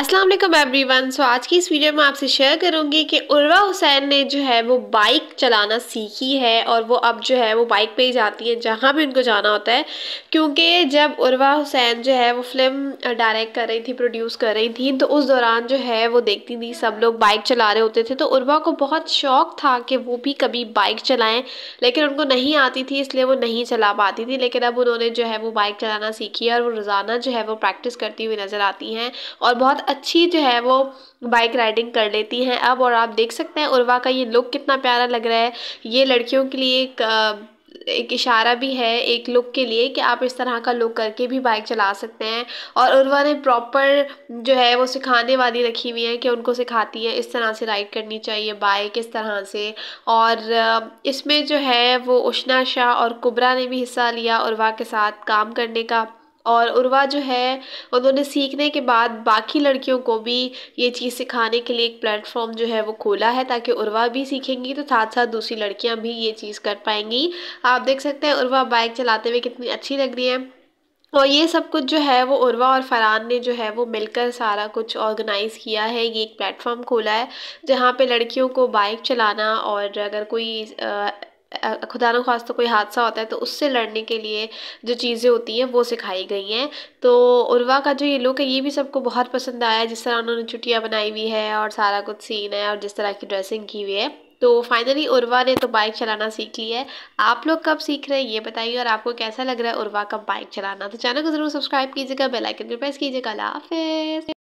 Aslam everyone so आज की इस वीडियो में आपसे शेयर करूंगी कि उर्वा हुसैन ने जो है वो बाइक चलाना सीखी है और वो अब जो है वो बाइक पे ही जाती है जहाँ भी उनको जाना होता है क्योंकि जब उर्वा हुसैन जो है वो फिल्म डायरेक्ट कर रही थी प्रोड्यूस कर रही थी तो उस दौरान जो है वो देखती थी सब लोग बाइक चला रहे होते थे तो उर्वा को बहुत शौक था कि वो भी कभी बाइक चलाएँ लेकिन उनको नहीं आती थी इसलिए वो नहीं चला पाती थी लेकिन अब उन्होंने जो है वो बाइक चलाना सीखी है और वो रोज़ाना जो है वो प्रैक्टिस करती हुई नज़र आती हैं और बहुत अच्छी जो है वो बाइक राइडिंग कर लेती हैं अब और आप देख सकते हैं उर्वा का ये लुक कितना प्यारा लग रहा है ये लड़कियों के लिए एक एक इशारा भी है एक लुक के लिए कि आप इस तरह का लुक करके भी बाइक चला सकते हैं और उर्वा ने प्रॉपर जो है वो सिखाने वाली रखी हुई है कि उनको सिखाती है इस तरह से राइड करनी चाहिए बाइक इस तरह से और इसमें जो है वो उष्णा शाह और कुबरा ने भी हिस्सा लिया उर्वा के साथ काम करने का और उर्वा जो है उन्होंने सीखने के बाद बाकी लड़कियों को भी ये चीज़ सिखाने के लिए एक प्लेटफॉर्म जो है वो खोला है ताकि उर्वा भी सीखेंगी तो साथ साथ दूसरी लड़कियां भी ये चीज़ कर पाएंगी आप देख सकते हैं उर्वा बाइक चलाते हुए कितनी अच्छी लग रही है और ये सब कुछ जो है वो उर्वा और फरहान ने जो है वो मिलकर सारा कुछ ऑर्गेनाइज़ किया है ये एक प्लेटफॉर्म खोला है जहाँ पे लड़कियों को बाइक चलाना और अगर कोई आ, खुदा न तो कोई हादसा होता है तो उससे लड़ने के लिए जो चीज़ें होती हैं वो सिखाई गई हैं तो उर्वा का जो ये लुक है ये भी सबको बहुत पसंद आया जिस तरह उन्होंने चुटियाँ बनाई हुई है और सारा कुछ सीन है और जिस तरह की ड्रेसिंग की हुई है तो फाइनली उर्वा ने तो बाइक चलाना सीख ली है आप लोग कब सीख रहे हैं ये बताइए और आपको कैसा लग रहा है उर्वा का बाइक चलाना तो चैनल को ज़रूर सब्सक्राइब कीजिएगा बेलाइकन भी पर प्रेस कीजिएगा